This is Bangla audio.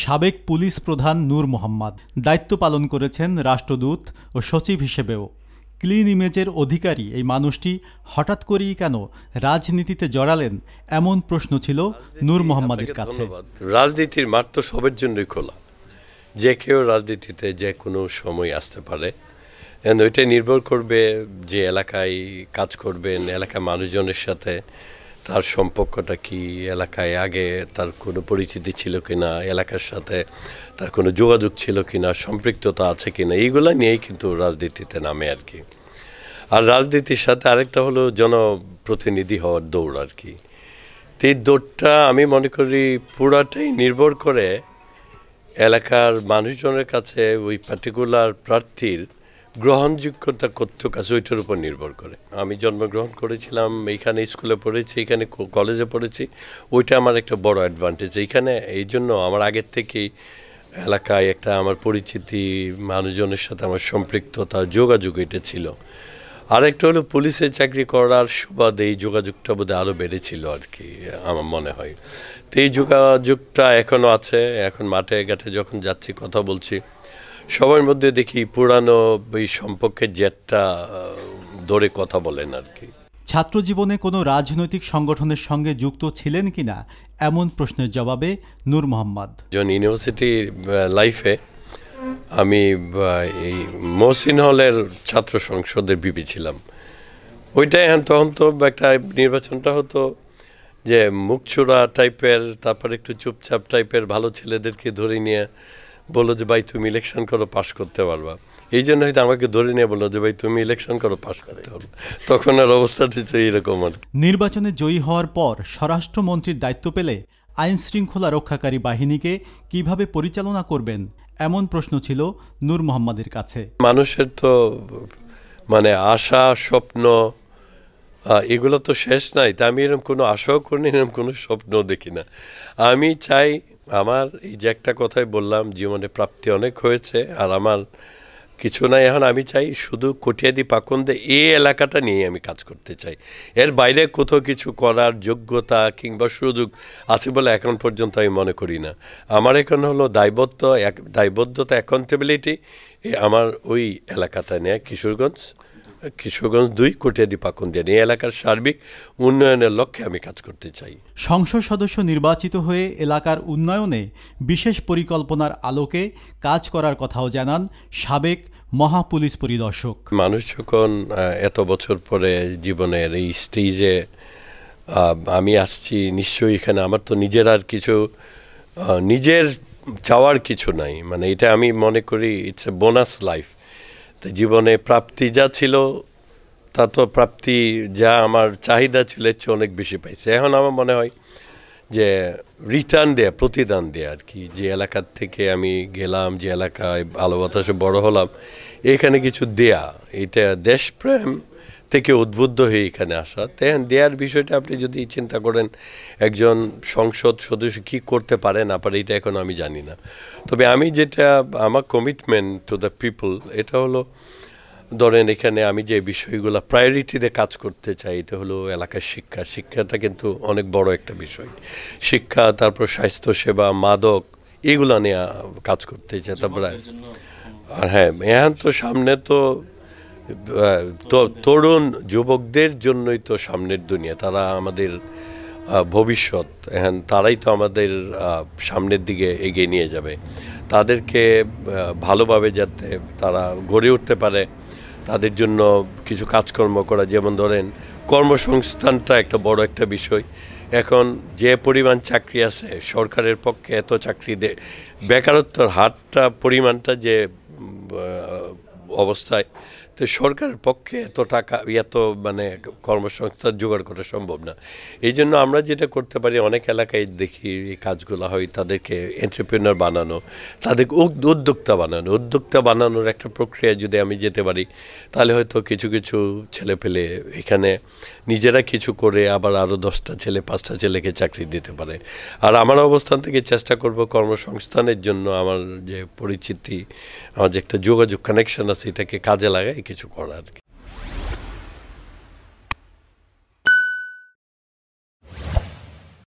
সাবেক পুলিশ প্রধান নূর মোহাম্মদ দায়িত্ব পালন করেছেন রাষ্ট্রদূত ও সচিব হিসেবেও ক্লিন ইমেজের অধিকারী এই মানুষটি হঠাৎ করেই কেন রাজনীতিতে জড়ালেন এমন প্রশ্ন ছিল নূর মোহাম্মদের কাছে রাজনীতির মাঠ তো সবের জন্যই খোলা যে কেউ রাজনীতিতে যে কোনো সময় আসতে পারে ওইটাই নির্ভর করবে যে এলাকায় কাজ করবেন এলাকার মানুষজনের সাথে তার সম্পর্কটা কি এলাকায় আগে তার কোনো পরিচিতি ছিল কি না এলাকার সাথে তার কোনো যোগাযোগ ছিল কি না সম্পৃক্ততা আছে কি না এইগুলো নিয়েই কিন্তু রাজনীতিতে নামে আর কি আর রাজনীতির সাথে আরেকটা হলো জনপ্রতিনিধি হওয়ার দৌড় আর কি এই দৌড়টা আমি মনে করি পুরাটাই নির্ভর করে এলাকার মানুষজনের কাছে ওই পার্টিকুলার প্রার্থীর গ্রহণযোগ্যতা কত আছে ওইটার উপর নির্ভর করে আমি জন্মগ্রহণ করেছিলাম এইখানে স্কুলে পড়েছি এখানে কলেজে পড়েছি ওইটা আমার একটা বড় অ্যাডভান্টেজ এইখানে এই জন্য আমার আগের থেকেই এলাকায় একটা আমার পরিচিতি মানুষজনের সাথে আমার সম্পৃক্ততা যোগাযোগ এটা ছিল আরেকটা হলো পুলিশের চাকরি করার সুবাদে এই যোগাযোগটা বোধহয় আরও বেড়েছিল আর কি আমার মনে হয় তো এই যোগাযোগটা এখনও আছে এখন মাঠে ঘাটে যখন যাচ্ছি কথা বলছি সবার মধ্যে দেখি পুরানো এই সম্পর্কে জেটটা ধরে কথা বলেন আর কি ছাত্র জীবনে কোনো রাজনৈতিক সংগঠনের সঙ্গে যুক্ত ছিলেন কিনা এমন প্রশ্নের জবাবে নূর মোহাম্মদ যখন ইউনিভার্সিটি লাইফে আমি এই মহসিন হলের ছাত্র সংসদের বিপি ছিলাম ওইটাই তখন তো একটা নির্বাচনটা হতো যে মুখ টাইপের তারপর একটু চুপচাপ টাইপের ভালো ছেলেদেরকে ধরে নিয়ে বললো যে ভাই তুমি ইলেকশন করো পাশ করতে পারবা এই জন্য হয়তো আমাকে ধরে নিয়ে বললো যে ভাই তুমি ইলেকশন করো পাশ করতে পারবে তখন আর অবস্থা দিচ্ছে এইরকম আর নির্বাচনে জয়ী হওয়ার পর স্বরাষ্ট্রমন্ত্রীর দায়িত্ব পেলে আইন শৃঙ্খলা রক্ষাকারী বাহিনীকে কিভাবে পরিচালনা করবেন এমন প্রশ্ন ছিল নূর মোহাম্মদের কাছে মানুষের তো মানে আশা স্বপ্ন এগুলো তো শেষ নাই তা আমি এরকম কোনো আশাও করিনি এরকম কোনো স্বপ্নও দেখি না আমি চাই আমার এই যে একটা কথাই বললাম জীবনে প্রাপ্তি অনেক হয়েছে আর আমার কিছু নাই এখন আমি চাই শুধু কটিয়াদি পাকন্দে এই এলাকাটা নিয়ে আমি কাজ করতে চাই এর বাইরে কোথাও কিছু করার যোগ্যতা কিংবা সুযোগ আছে বলে এখন পর্যন্ত আমি মনে করি না আমার এখন হলো দায়বদ্ধ দায়বদ্ধতা অ্যাকাউন্টেবিলিটি আমার ওই এলাকাটা নিয়ে কিশোরগঞ্জ কিশোরগঞ্জ দুই কটিয়াদি পাকুন্দিয়া এই এলাকার সার্বিক উন্নয়নের লক্ষ্যে আমি কাজ করতে চাই সংসদ সদস্য নির্বাচিত হয়ে এলাকার উন্নয়নে বিশেষ পরিকল্পনার আলোকে কাজ করার কথাও জানান সাবেক মহাপুলিশ পরিদর্শক মানুষ যখন এত বছর পরে জীবনের এই স্টেজে আমি আসছি নিশ্চয়ই এখানে আমার তো নিজের আর কিছু নিজের চাওয়ার কিছু নাই মানে এটা আমি মনে করি ইটস এ বোনাস লাইফ জীবনে প্রাপ্তি যা ছিল তা তো প্রাপ্তি যা আমার চাহিদা ছিল এর চেয়ে অনেক বেশি পাইছে এখন আমার মনে হয় যে রিটার্ন দেয়া প্রতিদান দেয়া আর কি যে এলাকার থেকে আমি গেলাম যে এলাকায় আলো বাতাসে বড় হলাম এখানে কিছু দেয়া এটা দেশপ্রেম থেকে উদ্বুদ্ধ হয়ে এখানে আসা তেন দেয়ার বিষয়টা আপনি যদি চিন্তা করেন একজন সংসদ সদস্য কি করতে পারে না পারে এটা এখন আমি জানি না তবে আমি যেটা আমার কমিটমেন্ট টু দ্য পিপল এটা হলো ধরেন এখানে আমি যে বিষয়গুলো প্রায়োরিটিতে কাজ করতে চাই এটা হলো এলাকার শিক্ষা শিক্ষাটা কিন্তু অনেক বড় একটা বিষয় শিক্ষা তারপর স্বাস্থ্যসেবা মাদক এগুলো নিয়ে কাজ করতে চাই তারপরে আর হ্যাঁ এখন তো সামনে তো তরুণ যুবকদের জন্যই তো সামনের দুনিয়া তারা আমাদের ভবিষ্যৎ হ্যাঁ তারাই তো আমাদের সামনের দিকে এগিয়ে নিয়ে যাবে তাদেরকে ভালোভাবে যাতে তারা গড়ে উঠতে পারে তাদের জন্য কিছু কাজকর্ম করা যেমন ধরেন কর্মসংস্থানটা একটা বড় একটা বিষয় এখন যে পরিমাণ চাকরি আছে সরকারের পক্ষে এত চাকরি দে বেকারত্বর হারটা পরিমাণটা যে অবস্থায় তো সরকারের পক্ষে এত টাকা এত মানে কর্মসংস্থান জোগাড় করা সম্ভব না এই জন্য আমরা যেটা করতে পারি অনেক এলাকায় দেখি এই কাজগুলো হয় তাদেরকে এন্টারপ্রিনার বানানো তাদেরকে উদ্যোক্তা বানানো উদ্যোক্তা বানানোর একটা প্রক্রিয়া যদি আমি যেতে পারি তাহলে হয়তো কিছু কিছু ছেলে পেলে এখানে নিজেরা কিছু করে আবার আরও দশটা ছেলে পাঁচটা ছেলেকে চাকরি দিতে পারে আর আমার অবস্থান থেকে চেষ্টা করব কর্মসংস্থানের জন্য আমার যে পরিচিতি আমার যে একটা যোগাযোগ কানেকশন আছে এটাকে কাজে লাগাই কিছু করার কি